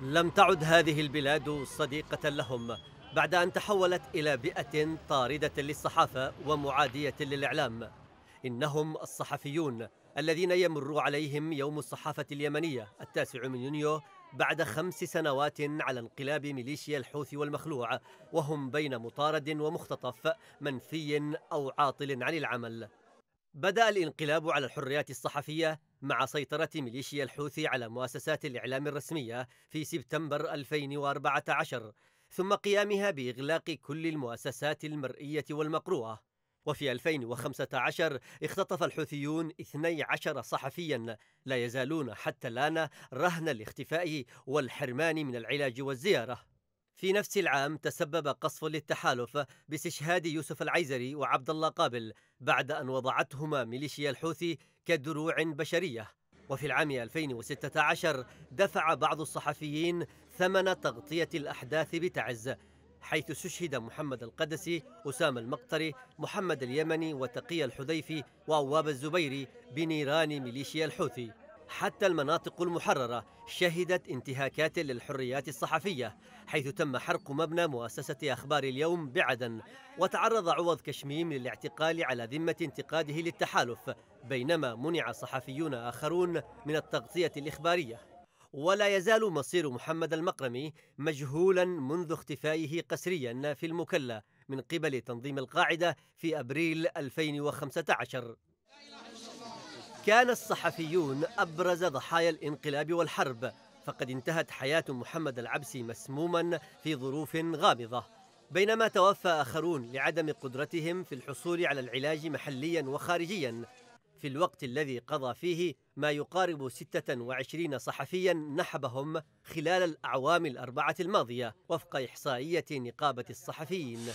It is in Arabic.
لم تعد هذه البلاد صديقة لهم بعد أن تحولت إلى بيئة طاردة للصحافة ومعادية للإعلام إنهم الصحفيون الذين يمر عليهم يوم الصحافة اليمنية التاسع من يونيو بعد خمس سنوات على انقلاب ميليشيا الحوثي والمخلوع وهم بين مطارد ومختطف منفي أو عاطل عن العمل بدأ الانقلاب على الحريات الصحفية مع سيطرة ميليشيا الحوثي على مؤسسات الإعلام الرسمية في سبتمبر 2014 ثم قيامها بإغلاق كل المؤسسات المرئية والمقروءة وفي 2015 اختطف الحوثيون 12 صحفيا لا يزالون حتى الآن رهن الاختفاء والحرمان من العلاج والزيارة في نفس العام تسبب قصف للتحالف باستشهاد يوسف العيزري وعبد الله قابل بعد أن وضعتهما ميليشيا الحوثي كدروع بشرية وفي العام 2016 دفع بعض الصحفيين ثمن تغطية الأحداث بتعز حيث استشهد محمد القدسي أسامة المقتري، محمد اليمني وتقي الحذيفي وأواب الزبيري بنيران ميليشيا الحوثي حتى المناطق المحررة شهدت انتهاكات للحريات الصحفية حيث تم حرق مبنى مؤسسة أخبار اليوم بعدن وتعرض عوض كشميم للاعتقال على ذمة انتقاده للتحالف بينما منع صحفيون آخرون من التغطية الإخبارية ولا يزال مصير محمد المقرمي مجهولا منذ اختفائه قسريا في المكلا من قبل تنظيم القاعدة في أبريل 2015 كان الصحفيون أبرز ضحايا الانقلاب والحرب فقد انتهت حياة محمد العبسي مسموما في ظروف غامضة بينما توفى آخرون لعدم قدرتهم في الحصول على العلاج محليا وخارجيا في الوقت الذي قضى فيه ما يقارب 26 صحفيا نحبهم خلال الأعوام الأربعة الماضية وفق إحصائية نقابة الصحفيين